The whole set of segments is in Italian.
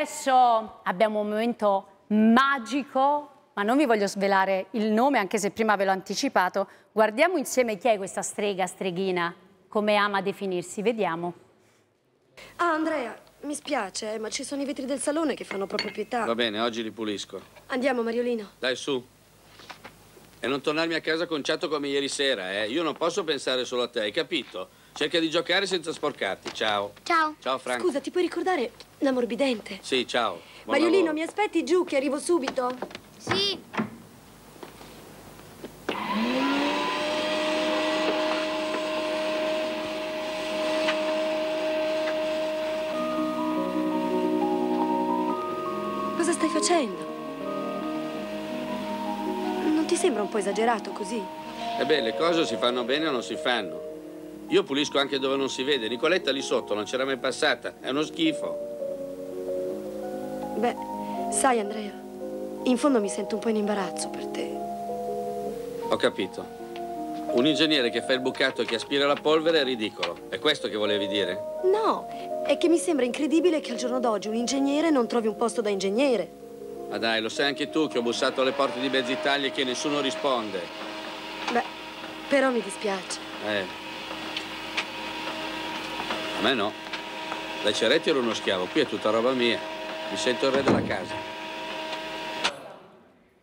adesso abbiamo un momento magico, ma non vi voglio svelare il nome, anche se prima ve l'ho anticipato. Guardiamo insieme chi è questa strega, streghina, come ama definirsi. Vediamo. Ah, Andrea, mi spiace, ma ci sono i vetri del salone che fanno proprio pietà. Va bene, oggi li pulisco. Andiamo, Mariolino. Dai, su. E non tornarmi a casa conciato come ieri sera, eh. Io non posso pensare solo a te, hai capito? Cerca di giocare senza sporcarti. Ciao. Ciao. Ciao, Frank. Scusa, ti puoi ricordare la morbidente? Sì, ciao. Buon Mariolino, lavoro. mi aspetti giù che arrivo subito? Sì. Cosa stai facendo? Non ti sembra un po' esagerato così? Ebbene, le cose si fanno bene o non si fanno. Io pulisco anche dove non si vede. Nicoletta lì sotto non c'era mai passata. È uno schifo. Beh, sai, Andrea, in fondo mi sento un po' in imbarazzo per te. Ho capito. Un ingegnere che fa il bucato e che aspira la polvere è ridicolo. È questo che volevi dire? No, è che mi sembra incredibile che al giorno d'oggi un ingegnere non trovi un posto da ingegnere. Ma dai, lo sai anche tu che ho bussato alle porte di Mezza Italia e che nessuno risponde. Beh, però mi dispiace. Eh. A me no. Dai Ceretti ero uno schiavo, qui è tutta roba mia. Mi sento il re della casa.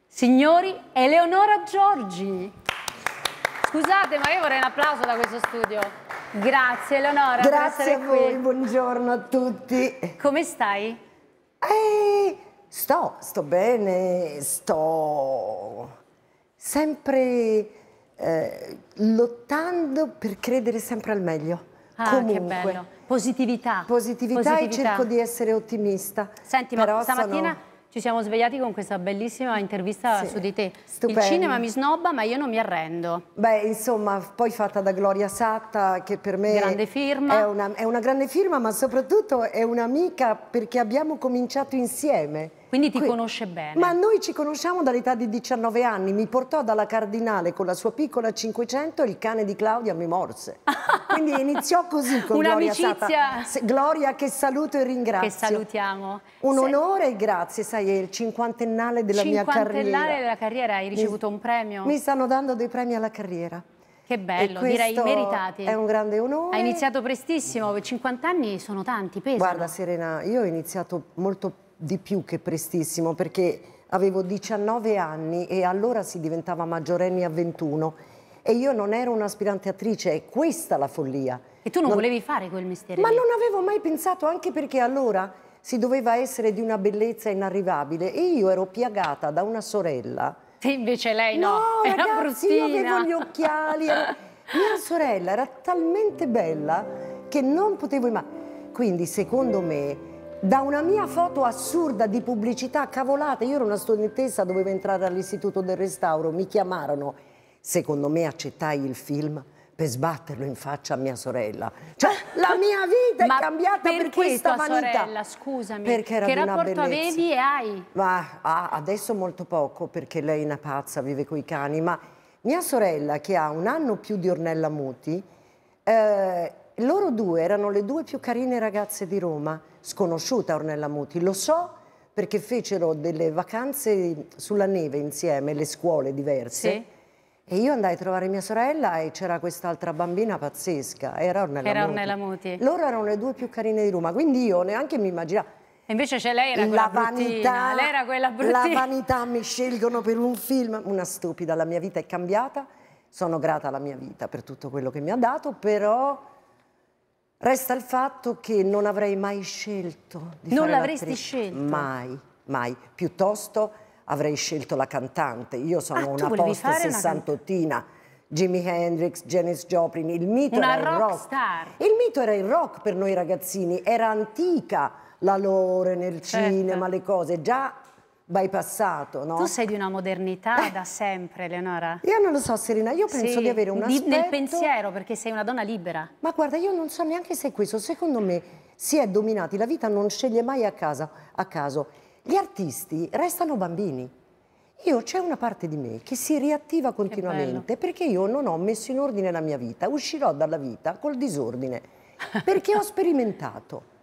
Signori, Eleonora Giorgi. Scusate, ma io vorrei un applauso da questo studio. Grazie Eleonora. Grazie a voi, qui. buongiorno a tutti. Come stai? Eh, sto, sto bene, sto sempre eh, lottando per credere sempre al meglio. Ah, Comunque, positività. positività. Positività e cerco di essere ottimista. Senti, Però ma stamattina sono... ci siamo svegliati con questa bellissima intervista sì. su di te. Stupendo. Il cinema mi snobba, ma io non mi arrendo. Beh, insomma, poi fatta da Gloria Satta, che per me grande firma. È, una, è una grande firma, ma soprattutto è un'amica perché abbiamo cominciato insieme. Quindi ti que conosce bene. Ma noi ci conosciamo dall'età di 19 anni, mi portò dalla Cardinale con la sua piccola 500 e il cane di Claudia mi morse. Quindi iniziò così con Gloria Sata. Gloria che saluto e ringrazio. Che salutiamo. Un onore e grazie, sai, è il cinquantennale della mia carriera. Cinquantennale della carriera, hai ricevuto mi, un premio? Mi stanno dando dei premi alla carriera. Che bello, direi meritati. È un grande onore. Hai iniziato prestissimo, 50 anni sono tanti, pesano. Guarda Serena, io ho iniziato molto di più che prestissimo perché avevo 19 anni e allora si diventava maggiorenni a 21 e io non ero un'aspirante attrice, è questa la follia. E tu non, non... volevi fare quel mestiere? Ma lì. non avevo mai pensato, anche perché allora si doveva essere di una bellezza inarrivabile e io ero piagata da una sorella. Sì, invece lei no, no era ragazzi, bruttina. io avevo gli occhiali. Era... Mia sorella era talmente bella che non potevo Quindi secondo me da una mia foto assurda di pubblicità cavolata, io ero una studentessa, dovevo entrare all'istituto del restauro, mi chiamarono, secondo me accettai il film per sbatterlo in faccia a mia sorella. Cioè, eh? la mia vita è cambiata per questa tua vanità. sorella, scusami? Perché era che una rapporto bellezza. avevi e hai? Ma, ah, adesso molto poco, perché lei è una pazza, vive coi cani, ma mia sorella, che ha un anno più di Ornella Muti, eh, loro due erano le due più carine ragazze di Roma sconosciuta Ornella Muti, lo so perché fecero delle vacanze sulla neve insieme, le scuole diverse. Sì. E io andai a trovare mia sorella e c'era quest'altra bambina pazzesca, era Ornella era Muti. Ornella Muti. Loro erano le due più carine di Roma, quindi io neanche mi immaginavo. E invece c'è lei era la quella vanità, lei era quella bruttina. La vanità mi scelgono per un film, una stupida, la mia vita è cambiata, sono grata alla mia vita per tutto quello che mi ha dato, però Resta il fatto che non avrei mai scelto di Non l'avresti scelto? Mai, mai. Piuttosto avrei scelto la cantante. Io sono ah, una post sessantottina. Jimi Hendrix, Janis Joplin, il mito una era rock il rock. Star. Il mito era il rock per noi ragazzini, era antica la lore nel certo. cinema, le cose. Già bypassato, no? Tu sei di una modernità eh. da sempre, Leonora. Io non lo so, Serena, io penso sì, di avere un aspetto... Di, nel pensiero, perché sei una donna libera. Ma guarda, io non so neanche se è questo. Secondo me si è dominati, la vita non sceglie mai a, casa, a caso. Gli artisti restano bambini. Io c'è una parte di me che si riattiva continuamente perché io non ho messo in ordine la mia vita. Uscirò dalla vita col disordine perché ho sperimentato.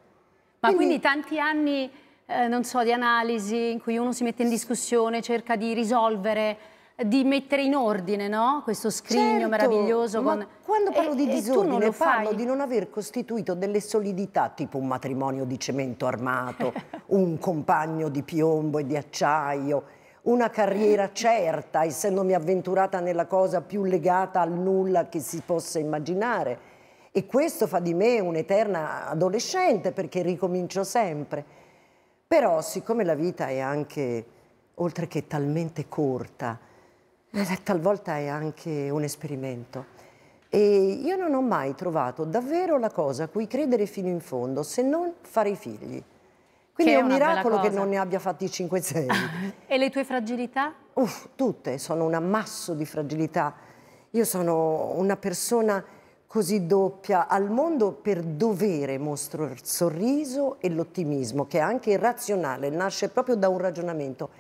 Ma quindi, quindi tanti anni eh, non so, di analisi, in cui uno si mette in discussione, cerca di risolvere, di mettere in ordine no? questo scrigno certo, meraviglioso. Con... quando parlo e, di disordine parlo fai. di non aver costituito delle solidità, tipo un matrimonio di cemento armato, un compagno di piombo e di acciaio, una carriera certa, essendomi avventurata nella cosa più legata al nulla che si possa immaginare. E questo fa di me un'eterna adolescente perché ricomincio sempre. Però siccome la vita è anche, oltre che talmente corta, eh, talvolta è anche un esperimento. E io non ho mai trovato davvero la cosa a cui credere fino in fondo, se non fare i figli. Quindi che è un miracolo che non ne abbia fatti 5-6. e le tue fragilità? Uff, tutte, sono un ammasso di fragilità. Io sono una persona così doppia al mondo per dovere mostro il sorriso e l'ottimismo, che è anche irrazionale, nasce proprio da un ragionamento.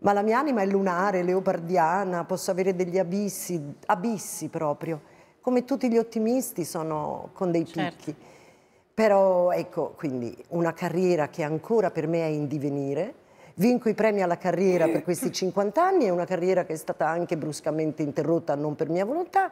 Ma la mia anima è lunare, leopardiana, posso avere degli abissi, abissi proprio. Come tutti gli ottimisti sono con dei certo. picchi. Però ecco, quindi una carriera che ancora per me è in divenire, vinco i premi alla carriera per questi 50 anni, è una carriera che è stata anche bruscamente interrotta non per mia volontà,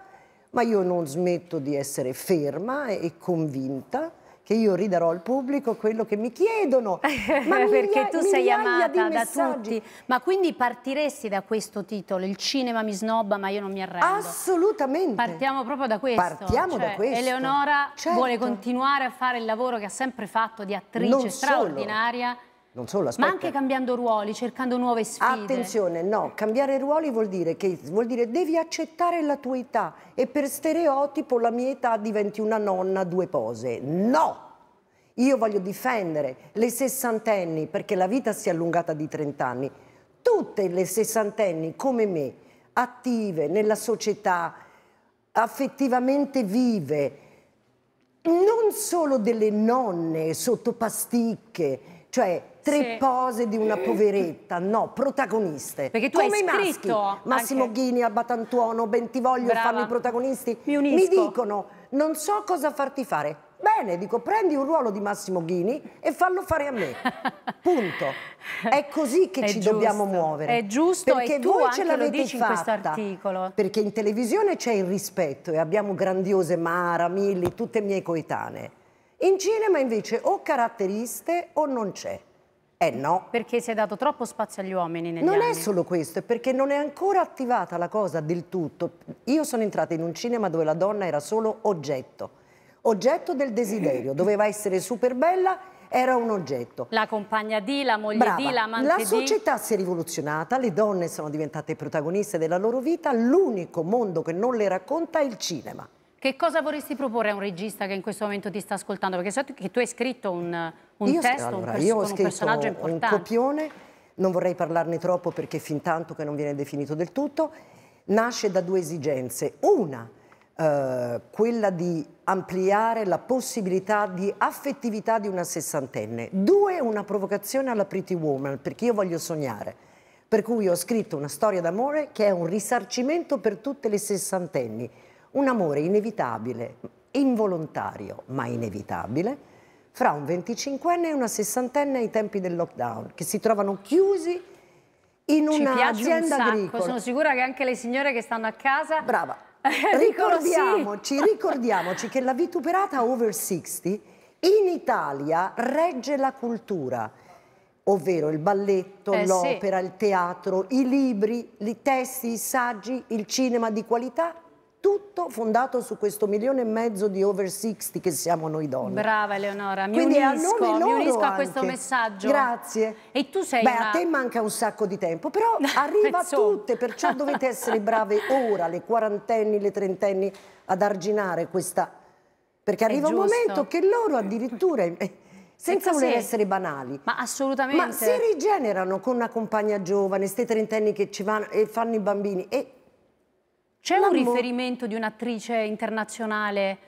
ma io non smetto di essere ferma e convinta che io ridarò al pubblico quello che mi chiedono. Ma miglia, Perché tu sei amata da tutti. Ma quindi partiresti da questo titolo, il cinema mi snobba ma io non mi arrendo. Assolutamente. Partiamo proprio da questo. Partiamo cioè, da questo. Eleonora certo. vuole continuare a fare il lavoro che ha sempre fatto di attrice non straordinaria. Solo non solo, aspetta. Ma anche cambiando ruoli, cercando nuove sfide. Attenzione, no, cambiare ruoli vuol dire che vuol dire devi accettare la tua età e per stereotipo la mia età diventi una nonna a due pose. No! Io voglio difendere le sessantenni perché la vita si è allungata di 30 anni. Tutte le sessantenni come me, attive nella società, affettivamente vive, non solo delle nonne sotto pasticche, cioè, tre sì. pose di una eh. poveretta, no, protagoniste. Perché tu Come hai scritto maschi, Massimo anche... Ghini, Abbatantuono, Bentivoglio Brava. fanno i protagonisti. Mi, unisco. mi dicono, non so cosa farti fare. Bene, dico, prendi un ruolo di Massimo Ghini e fallo fare a me. Punto. È così che è ci giusto, dobbiamo muovere. È giusto perché e voi ce l'avete fatta. In perché in televisione c'è il rispetto e abbiamo grandiose Mara, Milli, tutte mie coetanee. In cinema invece o caratteriste o non c'è. Eh no. Perché si è dato troppo spazio agli uomini negli Non anni. è solo questo, è perché non è ancora attivata la cosa del tutto. Io sono entrata in un cinema dove la donna era solo oggetto. Oggetto del desiderio, doveva essere super bella era un oggetto. La compagna di, la moglie Brava. di, l'amante la di. La società si è rivoluzionata, le donne sono diventate protagoniste della loro vita, l'unico mondo che non le racconta è il cinema. Che cosa vorresti proporre a un regista che in questo momento ti sta ascoltando? Perché so che tu hai scritto un, un io, testo, allora, un, pers- io ho scritto un personaggio importante. un copione, non vorrei parlarne troppo perché fin tanto che non viene definito del tutto, nasce da due esigenze. Una, eh, quella di ampliare la possibilità di affettività di una sessantenne. Due, una provocazione alla Pretty Woman, perché io voglio sognare per cui ho scritto una storia d'amore che è un risarcimento per tutte le sessantenni, un amore inevitabile, involontario, ma inevitabile, fra un 25enne e una 60enne ai tempi del lockdown, che si trovano chiusi in un'azienda un agricola. Sono sicura che anche le signore che stanno a casa... Brava. ricordiamoci, ricordiamoci che la vituperata over 60 in Italia regge la cultura, ovvero il balletto, eh, l'opera, sì. il teatro, i libri, i testi, i saggi, il cinema di qualità tutto fondato su questo milione e mezzo di over 60 che siamo noi donne. Brava Eleonora, mi, Quindi unisco, a, mi unisco a questo messaggio. Grazie. E tu sei Beh, una... a te manca un sacco di tempo, però arriva a tutte, perciò dovete essere brave ora, le quarantenni, le trentenni, ad arginare questa... Perché arriva un momento che loro addirittura... Eh, senza voler essere banali. Ma assolutamente. Ma si rigenerano con una compagna giovane, ste trentenni che ci vanno e fanno i bambini e c'è un riferimento di un'attrice internazionale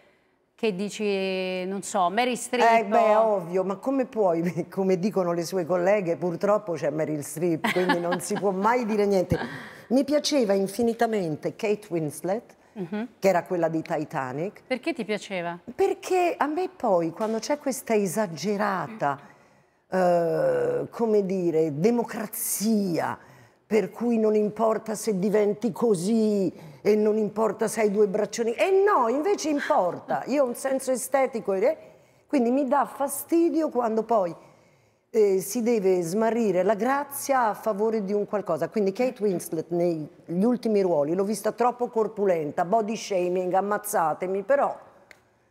che dici, non so, Mary eh, Streep? Eh beh, ovvio, ma come puoi, come dicono le sue colleghe, purtroppo c'è Meryl Streep, quindi non si può mai dire niente. Mi piaceva infinitamente Kate Winslet, Uh mhm. -huh. che era quella di Titanic. Perché ti piaceva? Perché a me poi, quando c'è questa esagerata, eh, come dire, democrazia, per cui non importa se diventi così e non importa se hai due braccioni. E no, invece importa. Io ho un senso estetico, eh? quindi mi dà fastidio quando poi eh, si deve smarrire la grazia a favore di un qualcosa. Quindi Kate Winslet negli ultimi ruoli l'ho vista troppo corpulenta, body shaming, ammazzatemi, però...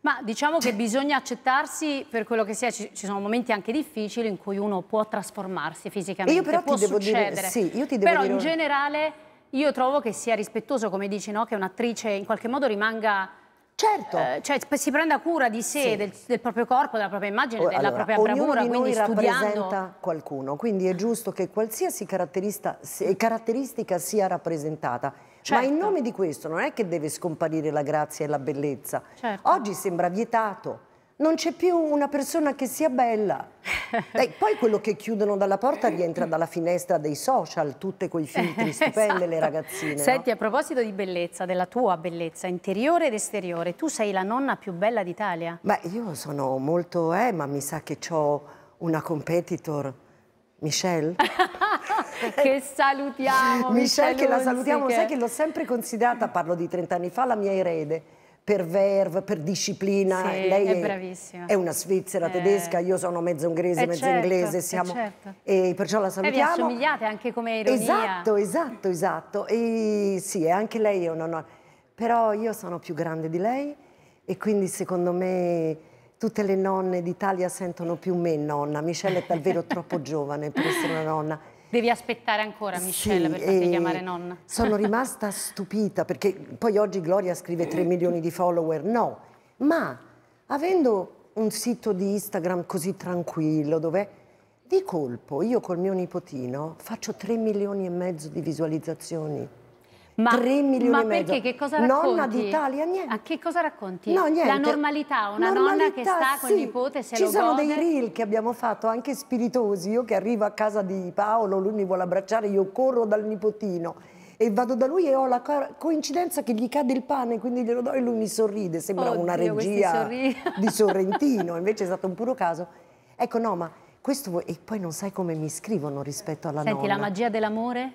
Ma diciamo che bisogna accettarsi per quello che sia, ci, ci, sono momenti anche difficili in cui uno può trasformarsi fisicamente, io però può ti succedere. Devo dire, sì, io ti devo però dire... in generale io trovo che sia rispettoso, come dici, no? che un'attrice in qualche modo rimanga... Certo. Eh, cioè si prenda cura di sé, sì. del, del, proprio corpo, della propria immagine, allora, della propria bravura, di noi quindi studiando... rappresenta qualcuno, quindi è giusto che qualsiasi caratteristica sia rappresentata Certo. Ma in certo. nome di questo non è che deve scomparire la grazia e la bellezza. Certo. Oggi sembra vietato. Non c'è più una persona che sia bella. Dai, poi quello che chiudono dalla porta rientra dalla finestra dei social, tutte quei filtri stupende esatto. le ragazzine. Senti, no? a proposito di bellezza, della tua bellezza interiore ed esteriore, tu sei la nonna più bella d'Italia. Beh, io sono molto, eh, ma mi sa che ho una competitor, Michelle. che salutiamo. Michelle, che la salutiamo, sai che l'ho sempre considerata, parlo di 30 anni fa, la mia erede per verve, per disciplina. Sì, Lei è, è, è, una svizzera eh. tedesca, io sono mezzo ungherese, eh, mezzo certo, inglese, eh, siamo, certo. e perciò la eh, salutiamo. E vi assomigliate anche come ironia. Esatto, esatto, esatto. E sì, anche lei è una nonna. Però io sono più grande di lei e quindi secondo me tutte le nonne d'Italia sentono più me nonna. Michelle è davvero troppo giovane per essere una nonna. Devi aspettare ancora, Michelle, sì, per farti chiamare nonna. Sono rimasta stupita, perché poi oggi Gloria scrive 3 milioni di follower, no. Ma avendo un sito di Instagram così tranquillo, dove di colpo io col mio nipotino faccio 3 milioni e mezzo di visualizzazioni. Ma, 3 milioni ma e mezzo. perché? Che cosa racconti? Nonna d'Italia, niente. A che cosa racconti? No, niente. La normalità, una normalità, nonna che sta sì. con il nipote, se Ci sono gode. dei reel che abbiamo fatto, anche spiritosi. Io che arrivo a casa di Paolo, lui mi vuole abbracciare, io corro dal nipotino e vado da lui e ho la coincidenza che gli cade il pane, quindi glielo do e lui mi sorride, sembra Oddio, una regia di Sorrentino, invece è stato un puro caso. Ecco, no, ma questo e poi non sai come mi scrivono rispetto alla Senti, Senti, la magia dell'amore?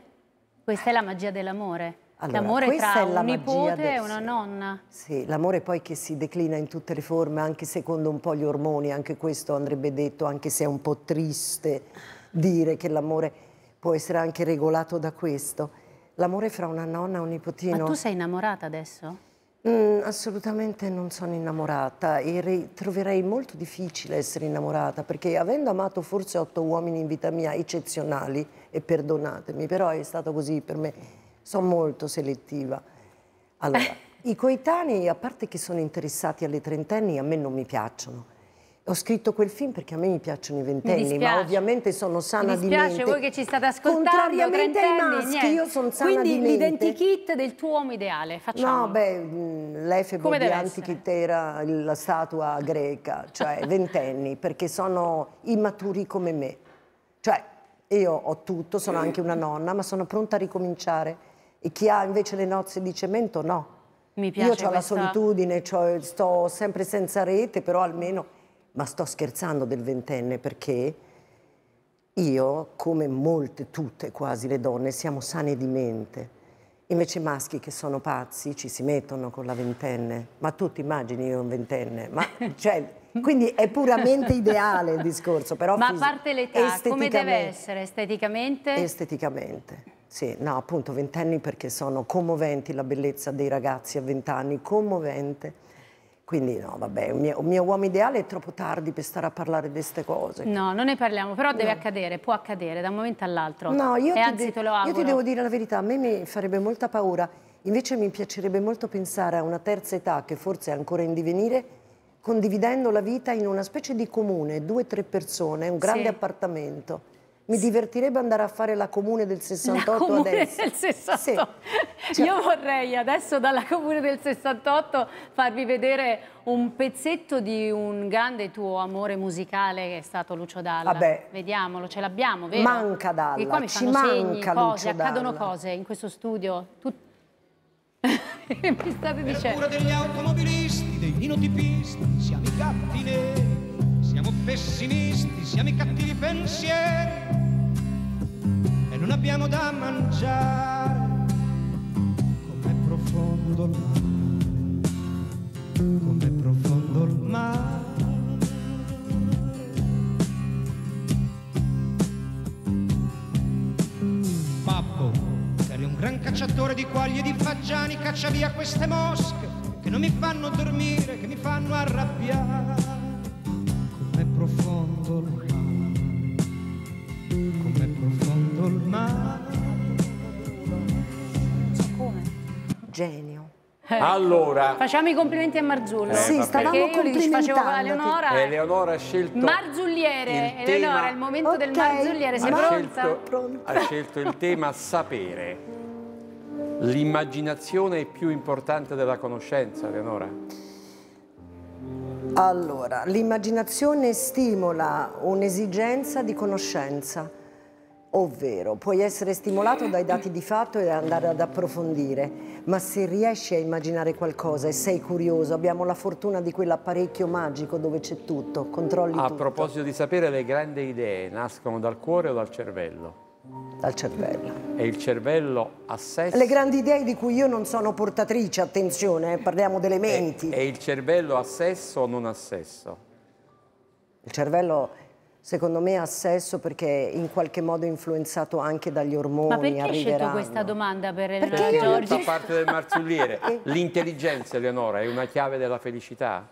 Questa è la magia dell'amore. Allora, l'amore tra un nipote del... e una nonna. Sì, l'amore poi che si declina in tutte le forme, anche secondo un po' gli ormoni, anche questo andrebbe detto, anche se è un po' triste dire che l'amore può essere anche regolato da questo. L'amore fra una nonna e un nipotino. Ma tu sei innamorata adesso? Mm, assolutamente non sono innamorata e troverei molto difficile essere innamorata perché avendo amato forse otto uomini in vita mia eccezionali, e perdonatemi, però è stato così per me sono molto selettiva. Allora, i coetanei, a parte che sono interessati alle trentenni, a me non mi piacciono. Ho scritto quel film perché a me mi piacciono i ventenni, ma ovviamente sono sana di mente. Mi dispiace voi che ci state ascoltando, Contrariamente ai maschi, niente. io sono sana Quindi, di mente. Quindi l'identikit del tuo uomo ideale, facciamo. No, beh, mm, l'efebo di Antichitera, la statua greca, cioè ventenni, perché sono immaturi come me. Cioè, io ho tutto, sono anche una nonna, ma sono pronta a ricominciare e chi ha invece le nozze di cemento no. Mi piace Io ho questa... la solitudine, cioè sto sempre senza rete, però almeno... Ma sto scherzando del ventenne perché io, come molte, tutte quasi le donne, siamo sane di mente. Invece i maschi che sono pazzi ci si mettono con la ventenne. Ma tu ti immagini io un ventenne? Ma, cioè, quindi è puramente ideale il discorso. Però Ma a parte l'età, come deve essere esteticamente? Esteticamente. Sì, no, appunto ventenni perché sono commoventi la bellezza dei ragazzi a vent'anni, commovente. Quindi no, vabbè, un mio, mio, uomo ideale è troppo tardi per stare a parlare di queste cose. No, non ne parliamo, però deve no. accadere, può accadere da un momento all'altro. No, io, e ti, de io ti devo dire la verità, a me mi farebbe molta paura, invece mi piacerebbe molto pensare a una terza età che forse è ancora in divenire, condividendo la vita in una specie di comune, due o tre persone, un grande sì. appartamento mi divertirebbe andare a fare la comune del 68 la comune adesso. del 68. Sì. Cioè... Io vorrei adesso dalla comune del 68 farvi vedere un pezzetto di un grande tuo amore musicale che è stato Lucio Dalla. Vabbè. Vediamolo, ce l'abbiamo, vero? Manca Dalla, e qua mi ci manca segni, cose, Lucio accadono cose in questo studio. Tu... mi state dicendo. Per cura degli automobilisti, dei minotipisti, siamo i gatti neri siamo pessimisti, siamo i cattivi pensieri e non abbiamo da mangiare. Com'è profondo il mare, com'è profondo il mare. Babbo, eri un gran cacciatore di quaglie e di fagiani, caccia via queste mosche che non mi fanno dormire, che mi fanno arrabbiare profondo il mare, com'è profondo il mare. Come? Genio. Eh, allora, facciamo i complimenti a Marzullo. Eh, sì, stavamo complimentando. Eleonora, Eleonora ha scelto Marzulliere. Il Eleonora, il momento okay. del Marzulliere, sei Ma pronta? Scelto, pronta? Ha scelto il tema sapere. L'immaginazione è più importante della conoscenza, Eleonora. Allora, l'immaginazione stimola un'esigenza di conoscenza, ovvero puoi essere stimolato dai dati di fatto e andare ad approfondire, ma se riesci a immaginare qualcosa e sei curioso, abbiamo la fortuna di quell'apparecchio magico dove c'è tutto, controlli a tutto. A proposito di sapere, le grandi idee nascono dal cuore o dal cervello? dal cervello. E il cervello a sesso? Le grandi idee di cui io non sono portatrice, attenzione, eh, parliamo delle menti. E, e il cervello ha sesso o non ha sesso? Il cervello secondo me ha sesso perché in qualche modo è influenzato anche dagli ormoni. Ma perché arriveranno. hai scelto questa domanda per perché il Giorgio? Fa parte del marzulliere. L'intelligenza, Eleonora, è una chiave della felicità?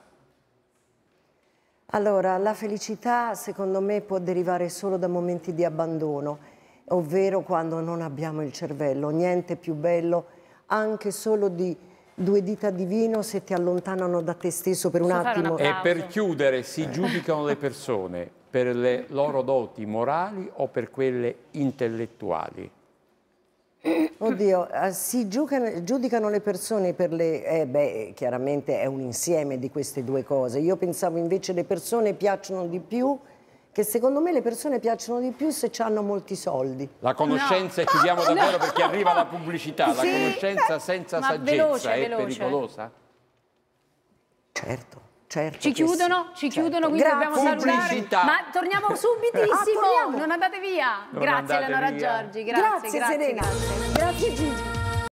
Allora, la felicità secondo me può derivare solo da momenti di abbandono ovvero quando non abbiamo il cervello. Niente più bello, anche solo di due dita di vino se ti allontanano da te stesso per un Posso attimo. E per chiudere, si giudicano le persone per le loro doti morali o per quelle intellettuali? Oddio, eh, si giudicano, giudicano, le persone per le... Eh, beh, chiaramente è un insieme di queste due cose. Io pensavo invece le persone piacciono di più che secondo me le persone piacciono di più se hanno molti soldi. La conoscenza, no. e chiudiamo davvero no. perché arriva la pubblicità, sì. la conoscenza senza Ma saggezza veloce, è veloce. pericolosa? Certo. Certo ci chiudono, sì. ci chiudono, certo. quindi Grazie. dobbiamo Pubblicità. salutare. Ma torniamo subitissimo, ah, torniamo. non andate via. Non grazie Eleonora Giorgi, grazie, grazie, grazie Serena. Grazie, grazie Gigi.